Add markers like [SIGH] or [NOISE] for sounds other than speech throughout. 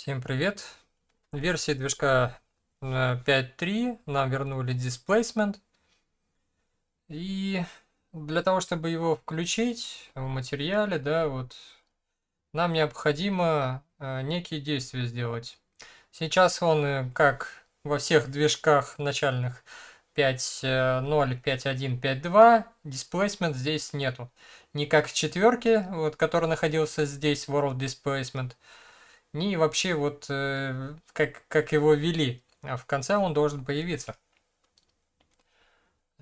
Всем привет! версии движка 5.3 э, нам вернули displacement. И для того, чтобы его включить в материале, да, вот нам необходимо э, некие действия сделать. Сейчас он, э, как во всех движках начальных 5.0, 5.1, 5.2, displacement здесь нету. Не как в четверке, вот, который находился здесь, world displacement, ни вообще вот э, как, как его вели. А в конце он должен появиться.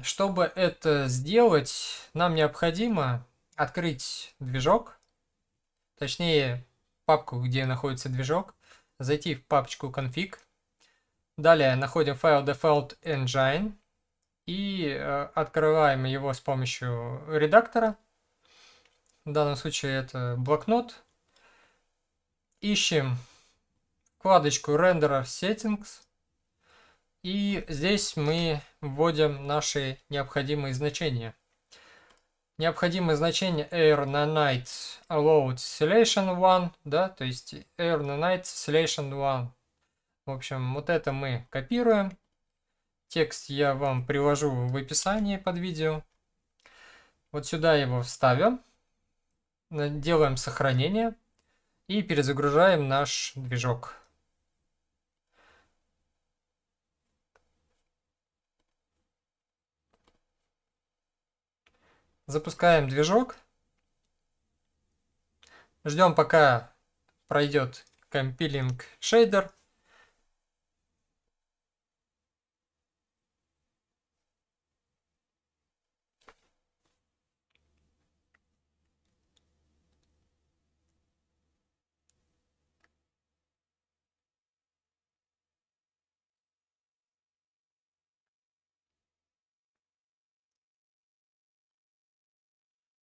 Чтобы это сделать, нам необходимо открыть движок, точнее папку, где находится движок, зайти в папочку config, далее находим файл default engine и э, открываем его с помощью редактора. В данном случае это блокнот, ищем вкладочку Renderer Settings. И здесь мы вводим наши необходимые значения. Необходимые значения Air на Night Allowed Selection One да, то есть Air на Night Selection One В общем, вот это мы копируем. Текст я вам привожу в описании под видео. Вот сюда его вставим. Делаем сохранение и перезагружаем наш движок. Запускаем движок. Ждем пока пройдет компилинг шейдер.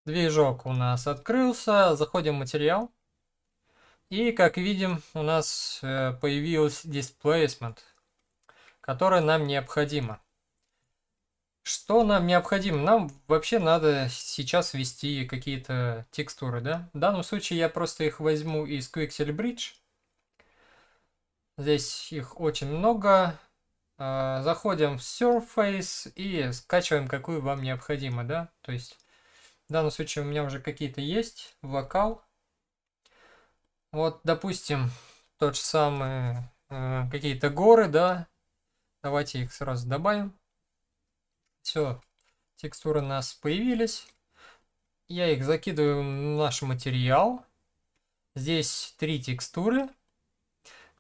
Движок у нас открылся. Заходим в материал. И, как видим, у нас э, появился displacement, который нам необходимо. Что нам необходимо? Нам вообще надо сейчас ввести какие-то текстуры, да? В данном случае я просто их возьму из Quixel Bridge. Здесь их очень много. Э, заходим в Surface и скачиваем, какую вам необходимо, да? То есть в данном случае у меня уже какие-то есть вокал. Вот, допустим, тот же самый, э, какие-то горы, да. Давайте их сразу добавим. Все, текстуры у нас появились. Я их закидываю в наш материал. Здесь три текстуры.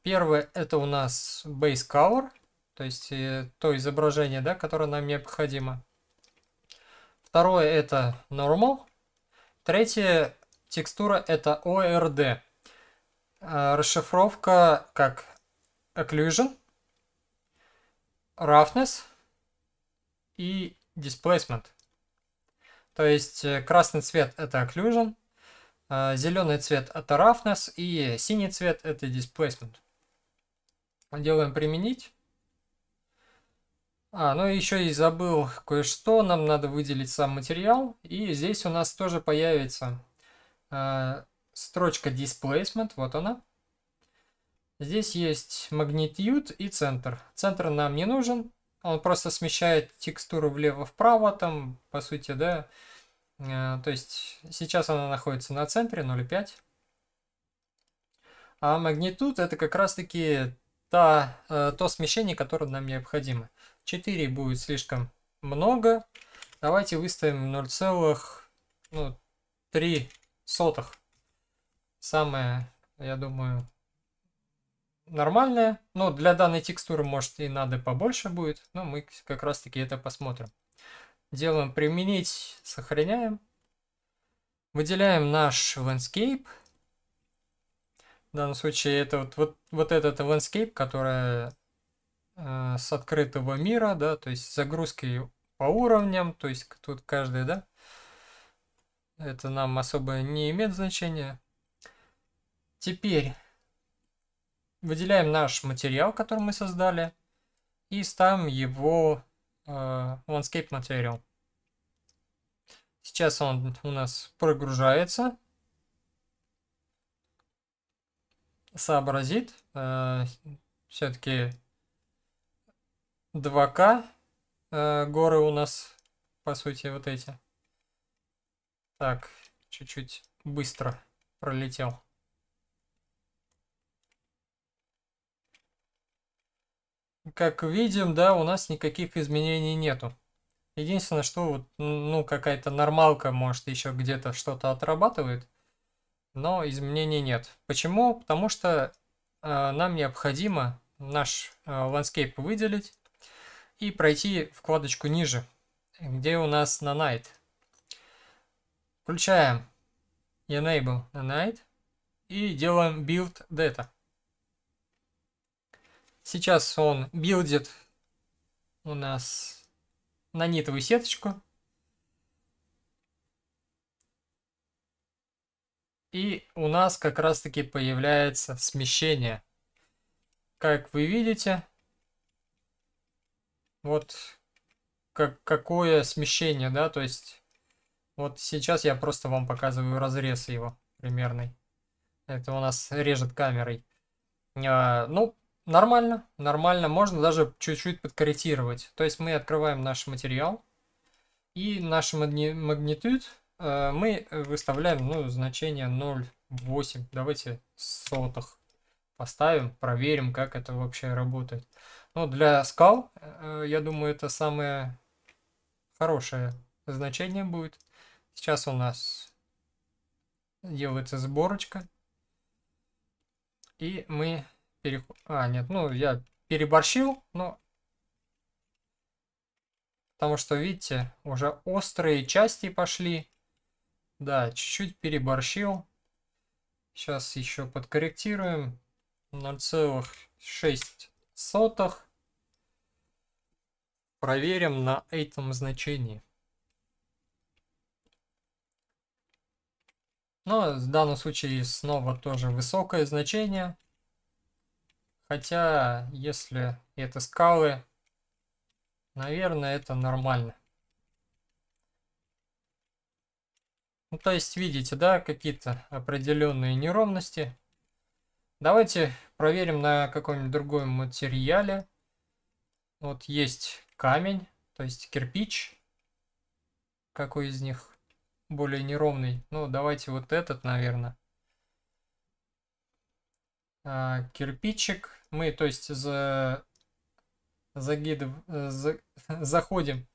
Первое это у нас base color, то есть э, то изображение, да, которое нам необходимо. Второе это normal. Третье текстура это ORD. Э, расшифровка как occlusion, roughness и displacement. То есть э, красный цвет это occlusion, э, зеленый цвет это roughness и синий цвет это displacement. Делаем применить. А, ну еще и забыл кое-что, нам надо выделить сам материал, и здесь у нас тоже появится э, строчка Displacement, вот она. Здесь есть Magnitude и центр. Центр нам не нужен, он просто смещает текстуру влево-вправо, там, по сути, да. Э, то есть сейчас она находится на центре 0,5. А магнитуд это как раз-таки э, то смещение, которое нам необходимо. 4 будет слишком много. Давайте выставим 0,3 ну, сотых. Самое, я думаю, нормальное. Но для данной текстуры, может, и надо побольше будет. Но мы как раз-таки это посмотрим. Делаем применить, сохраняем. Выделяем наш landscape. В данном случае это вот, вот, вот этот landscape, который Э, с открытого мира, да, то есть загрузки по уровням, то есть тут каждый, да, это нам особо не имеет значения. Теперь выделяем наш материал, который мы создали, и ставим его э, landscape material. Сейчас он у нас прогружается. Сообразит. Э, Все-таки 2К. Э, горы у нас, по сути, вот эти. Так, чуть-чуть быстро пролетел. Как видим, да, у нас никаких изменений нету. Единственное, что вот, ну, ну какая-то нормалка, может, еще где-то что-то отрабатывает, но изменений нет. Почему? Потому что э, нам необходимо наш э, ландскейп выделить, и пройти вкладочку ниже, где у нас на Night. Включаем Enable на Night и делаем Build Data. Сейчас он билдит у нас нанитовую сеточку. И у нас как раз таки появляется смещение. Как вы видите, вот как, какое смещение, да, то есть вот сейчас я просто вам показываю разрез его примерный. Это у нас режет камерой. А, ну, нормально, нормально, можно даже чуть-чуть подкорректировать. То есть мы открываем наш материал и наш магни магнитуд э, мы выставляем, ну, значение 0,8. Давайте сотых поставим, проверим, как это вообще работает. Но для скал, э, я думаю, это самое хорошее значение будет. Сейчас у нас делается сборочка. И мы... Пере... А, нет, ну я переборщил, но... Потому что, видите, уже острые части пошли. Да, чуть-чуть переборщил. Сейчас еще подкорректируем. 0,6 проверим на этом значении. Но в данном случае снова тоже высокое значение. Хотя, если это скалы, наверное, это нормально. Ну, то есть, видите, да, какие-то определенные неровности. Давайте проверим на каком-нибудь другом материале. Вот есть камень, то есть кирпич. Какой из них более неровный? Ну, давайте вот этот, наверное. А, кирпичик. Мы, то есть, за... Загидов... Э, за... [LAUGHS] заходим,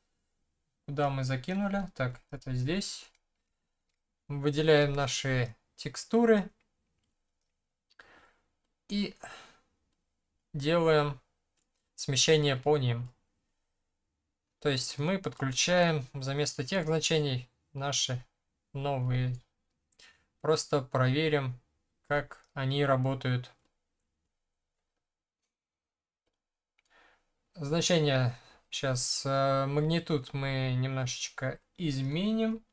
куда мы закинули. Так, это здесь. Выделяем наши текстуры. И делаем смещение по ним. То есть мы подключаем заместо тех значений наши новые. Просто проверим, как они работают. Значение сейчас э, магнитуд мы немножечко изменим.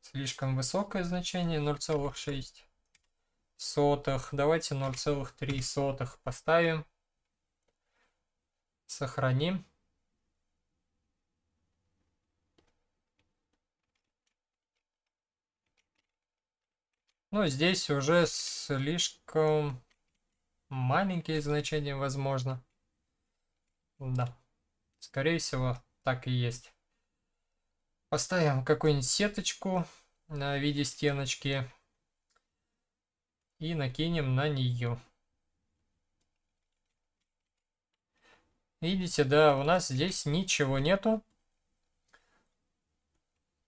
Слишком высокое значение 0,6 сотых. Давайте 0,3 сотых поставим. Сохраним. Ну здесь уже слишком маленькие значения, возможно. Да. Скорее всего, так и есть. Поставим какую-нибудь сеточку на виде стеночки. И накинем на нее. Видите, да, у нас здесь ничего нету.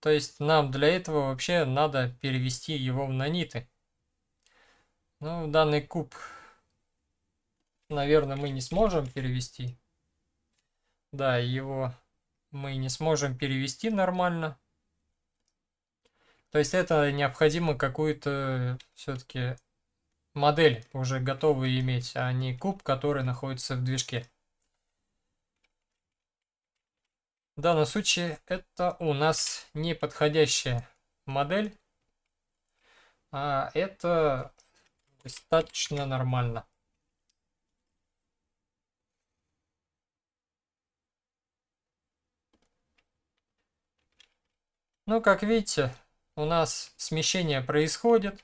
То есть нам для этого вообще надо перевести его в наниты. Ну, данный куб, наверное, мы не сможем перевести. Да, его мы не сможем перевести нормально. То есть это необходимо какую-то все-таки модель уже готовую иметь, а не куб, который находится в движке. В данном случае это у нас неподходящая модель. А это достаточно нормально. Ну, как видите, у нас смещение происходит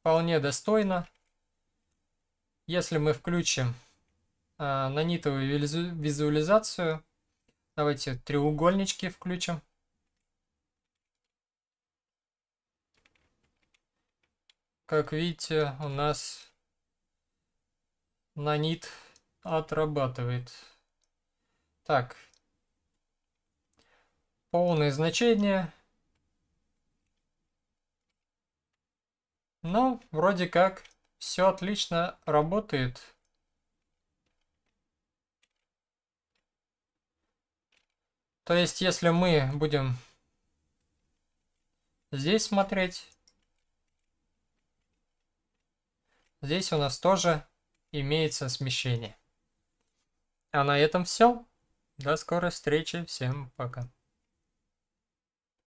вполне достойно. Если мы включим э, нанитовую визуализацию, Давайте треугольнички включим. Как видите, у нас нанит отрабатывает. Так. Полное значение. Ну, вроде как все отлично работает. То есть, если мы будем здесь смотреть, здесь у нас тоже имеется смещение. А на этом все. До скорой встречи. Всем пока.